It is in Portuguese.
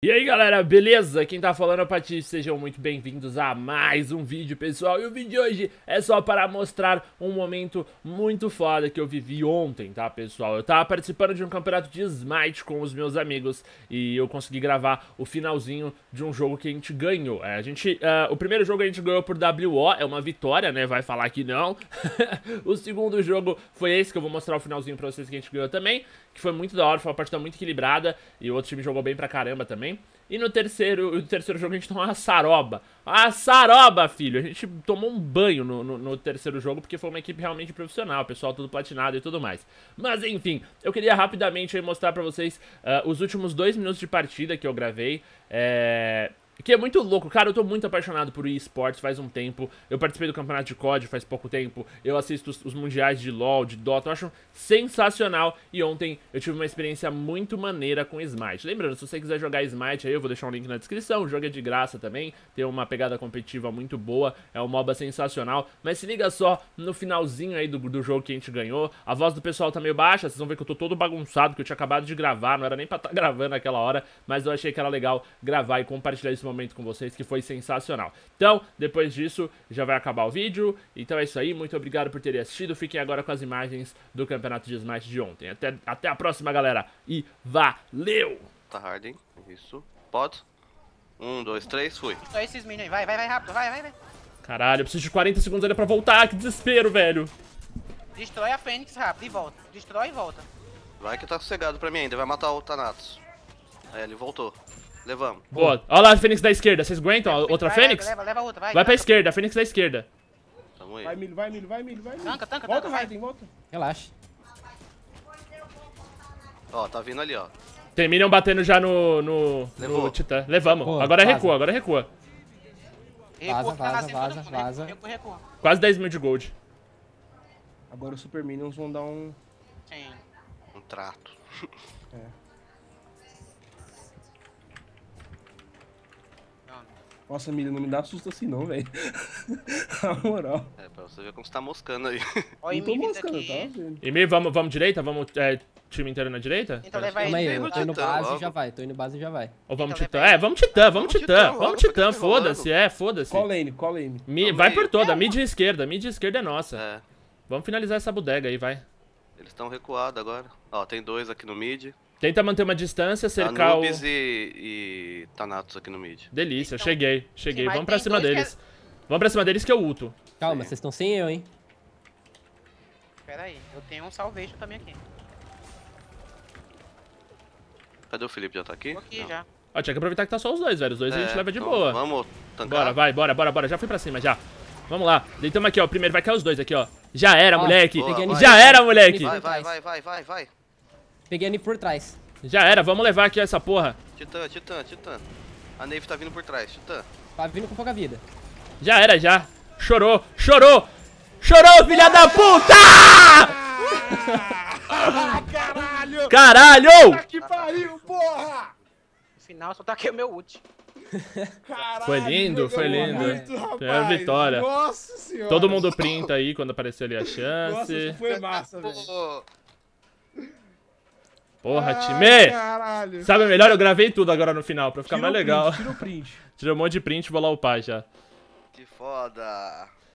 E aí galera, beleza? Quem tá falando é o Paty. sejam muito bem-vindos a mais um vídeo pessoal E o vídeo de hoje é só para mostrar um momento muito foda que eu vivi ontem, tá pessoal? Eu tava participando de um campeonato de Smite com os meus amigos E eu consegui gravar o finalzinho de um jogo que a gente ganhou é, a gente, uh, O primeiro jogo a gente ganhou por WO, é uma vitória, né? Vai falar que não O segundo jogo foi esse que eu vou mostrar o finalzinho pra vocês que a gente ganhou também Que foi muito da hora, foi uma partida muito equilibrada E o outro time jogou bem pra caramba também também. E no terceiro, no terceiro jogo a gente tomou uma saroba. A saroba, filho! A gente tomou um banho no, no, no, terceiro jogo, porque foi uma equipe realmente profissional, pessoal tudo platinado e tudo mais. Mas enfim, eu queria rapidamente mostrar pra vocês uh, os últimos dois minutos de partida que eu gravei. É que é muito louco, cara, eu tô muito apaixonado por esportes faz um tempo. Eu participei do campeonato de COD faz pouco tempo. Eu assisto os, os, mundiais de LoL, de Dota, eu acho sensacional. E ontem eu tive uma experiência muito maneira com Smite. Lembrando, se você quiser jogar Smite aí, eu vou deixar um link na descrição. O jogo é de graça também, tem uma pegada competitiva muito boa, é um MOBA sensacional. Mas se liga só no finalzinho aí do, do jogo que a gente ganhou. A voz do pessoal tá meio baixa, vocês vão ver que eu tô todo bagunçado, que eu tinha acabado de gravar, não era nem pra estar tá gravando naquela hora, mas eu achei que era legal gravar e compartilhar isso momento com vocês, que foi sensacional. Então, depois disso, já vai acabar o vídeo. Então é isso aí, muito obrigado por terem assistido. Fiquem agora com as imagens do Campeonato de Smash de ontem. Até, até a próxima, galera, e valeu! Tá hard, hein? Isso. Pode. Um, dois, três, fui. Só esses minions, vai, vai, vai rápido, vai, vai, vai. Caralho, eu preciso de 40 segundos ainda pra voltar, que desespero, velho. Destrói a Fênix rápido e volta. Destrói e volta. Vai que tá sossegado pra mim ainda, vai matar o Thanatos. É, ele voltou levamos. Boa. Olha lá a Fênix da esquerda. Vocês aguentam? Leva, outra vai, Fênix? Leva, leva outra, vai. Vai pra esquerda, a Fênix da esquerda. Tamo aí. Vai, milho, vai, milho, vai, milho, vai. Milho. Tanca, tanca, volta, tanca. Volta, volta. Relaxa. Ó, tá vindo ali, ó. Terminam batendo já no. no, Levou. no Titã. Levamos. Pô, agora vaza. recua, agora recua. Vaza, vaza, vaza, vaza. Quase 10 mil de gold. Agora os Super Minions vão dar um. Sim. Um trato. é. Nossa, Miriam, não me dá susto assim não, velho. Na moral. É, pra você ver como você tá moscando aí. Ó, não tô tá moscando, tá? vendo? E meio, vamos, vamos direita? Vamos é, time inteiro na direita? Então leva aí. Calma né? eu tô indo base e já vai. Tô indo base e já vai. Ou vamos então, titã? É, vamos titã, vamos titã. Vamos titã, foda-se, é, foda-se. Qual lane, qual lane? Mi, vai por toda, mid esquerda, mid esquerda é nossa. É. Vamos finalizar essa bodega aí, vai. Eles estão recuados agora. Ó, tem dois aqui no mid. Tenta manter uma distância, tá cercar Anubis o... e, e Thanatos tá aqui no mid. Delícia, então, cheguei, cheguei. Vamos pra cima deles. Que... É- vamos pra cima deles que eu ulto. Calma, vocês estão sem eu, hein? Pera aí, eu tenho um salvation também aqui. Cadê o Felipe? Já tá aqui? Tô aqui Não. já. Ó, tinha que aproveitar que tá só os dois, velho. Os dois é, a gente é, leva de então, boa. Vamos tancar. Bora, vai, bora, bora, bora. Já fui pra cima, já. Vamos lá. Deitamos aqui, ó. Primeiro vai cair os dois aqui, ó. Já era, ah, moleque. Boa, já vai. era, moleque. Vai, vai, vai, vai, vai, vai. Peguei a Neve por trás. Já era, vamos levar aqui essa porra. Titã, Titã, Titã. A Neve tá vindo por trás, Titã. Tá vindo com pouca vida. Já era, já. Chorou, chorou! Chorou, filha da puta! Ah, caralho! Caralho! que pariu, porra! No final só taquei tá o meu ult. Caralho, foi lindo, foi lindo. Muito, é a vitória. Nossa senhora. Todo mundo printa aí quando apareceu ali a chance. Nossa, foi massa, velho. Porra, Ai, time! Caralho. Sabe é melhor? Eu gravei tudo agora no final, pra ficar tira mais legal. Print, tira o print. um monte de print e vou lá upar já. Que foda!